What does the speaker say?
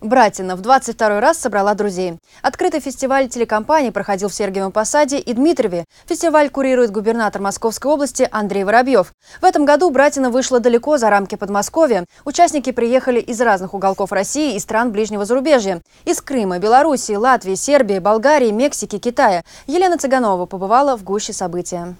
Братина в 22 й раз собрала друзей. Открытый фестиваль телекомпании проходил в Сергиевом Посаде и Дмитрове. Фестиваль курирует губернатор Московской области Андрей Воробьев. В этом году Братина вышла далеко за рамки Подмосковья. Участники приехали из разных уголков России и стран ближнего зарубежья. Из Крыма, Белоруссии, Латвии, Сербии, Болгарии, Мексики, Китая. Елена Цыганова побывала в гуще события.